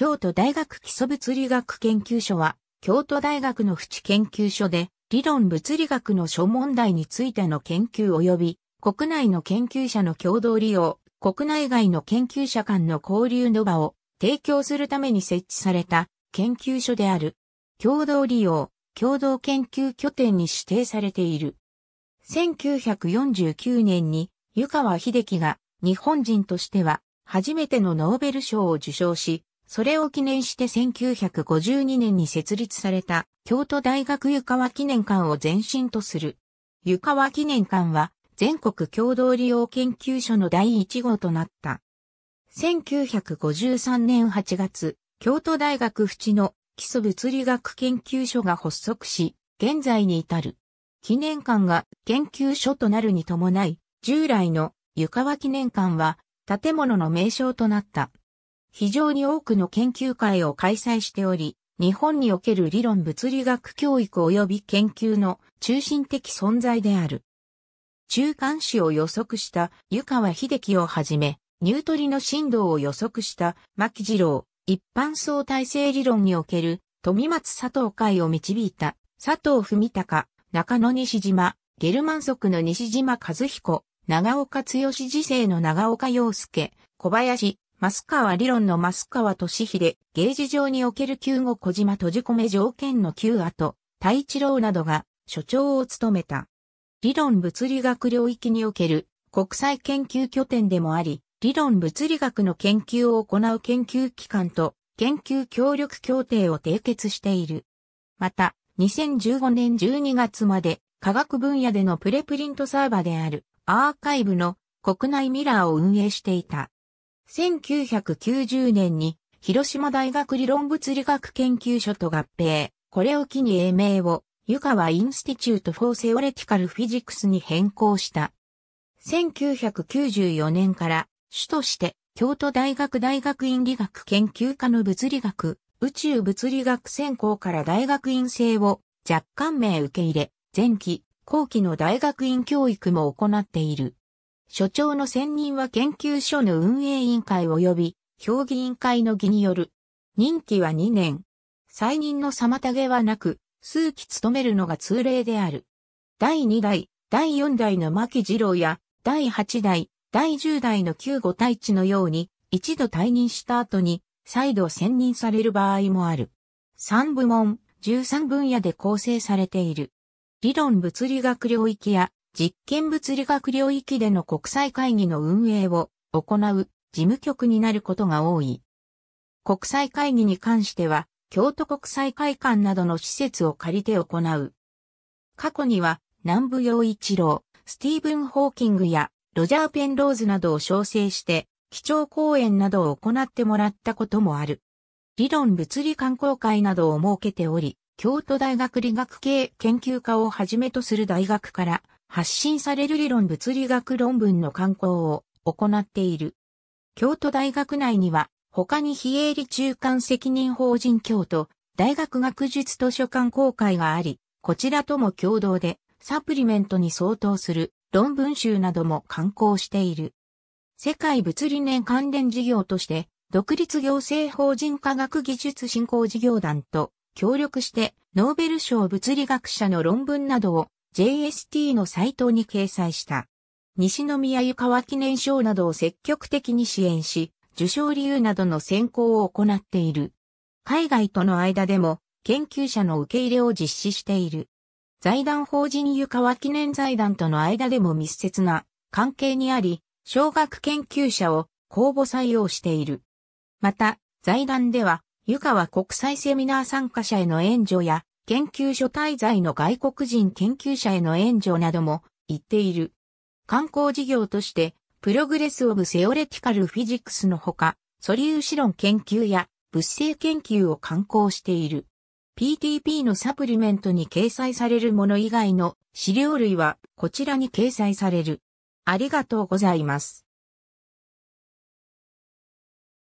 京都大学基礎物理学研究所は、京都大学の淵研究所で、理論物理学の諸問題についての研究及び、国内の研究者の共同利用、国内外の研究者間の交流の場を提供するために設置された研究所である。共同利用、共同研究拠点に指定されている。1949年に湯川秀樹が日本人としては初めてのノーベル賞を受賞し、それを記念して1952年に設立された京都大学湯川記念館を前身とする。湯川記念館は全国共同利用研究所の第1号となった。1953年8月、京都大学淵の基礎物理学研究所が発足し、現在に至る。記念館が研究所となるに伴い、従来の湯川記念館は建物の名称となった。非常に多くの研究会を開催しており、日本における理論物理学教育及び研究の中心的存在である。中間子を予測した湯川秀樹をはじめ、ニュートリの振動を予測した牧次郎、一般相対性理論における富松佐藤会を導いた佐藤文隆、中野西島、ゲルマン族の西島和彦、長岡剛次世の長岡洋介、小林、増川理論の増川俊秀、ゲージ上における旧語小島閉じ込め条件の旧跡、太一郎などが所長を務めた。理論物理学領域における国際研究拠点でもあり、理論物理学の研究を行う研究機関と研究協力協定を締結している。また、2015年12月まで科学分野でのプレプリントサーバーであるアーカイブの国内ミラーを運営していた。1990年に広島大学理論物理学研究所と合併、これを機に英名を湯川インスティチュート・フォー・セオレティカル・フィジクスに変更した。1994年から主として京都大学大学院理学研究科の物理学、宇宙物理学専攻から大学院生を若干名受け入れ、前期、後期の大学院教育も行っている。所長の選任は研究所の運営委員会及び評議委員会の議による。任期は2年。再任の妨げはなく、数期務めるのが通例である。第2代、第4代の牧次郎や、第8代、第10代の旧五太一のように、一度退任した後に、再度選任される場合もある。3部門、13分野で構成されている。理論物理学領域や実験物理学領域での国際会議の運営を行う事務局になることが多い。国際会議に関しては、京都国際会館などの施設を借りて行う。過去には、南部陽一郎、スティーブン・ホーキングやロジャー・ペンローズなどを招請して、基調講演などを行ってもらったこともある。理論物理観光会などを設けており、京都大学理学系研究科をはじめとする大学から発信される理論物理学論文の刊行を行っている。京都大学内には、他に非営利中間責任法人京都大学学術図書館公会があり、こちらとも共同でサプリメントに相当する論文集なども刊行している。世界物理年関連事業として、独立行政法人科学技術振興事業団と協力してノーベル賞物理学者の論文などを JST のサイトに掲載した。西宮湯川記念賞などを積極的に支援し、受賞理由などの選考を行っている。海外との間でも研究者の受け入れを実施している。財団法人湯川記念財団との間でも密接な関係にあり、小学研究者を公募採用している。また、財団では、湯川国際セミナー参加者への援助や、研究所滞在の外国人研究者への援助なども言っている。観光事業として、プログレスオブセオレティカルフィジックスのほか、素粒子論研究や物性研究を観行している。PTP のサプリメントに掲載されるもの以外の資料類はこちらに掲載される。ありがとうございます。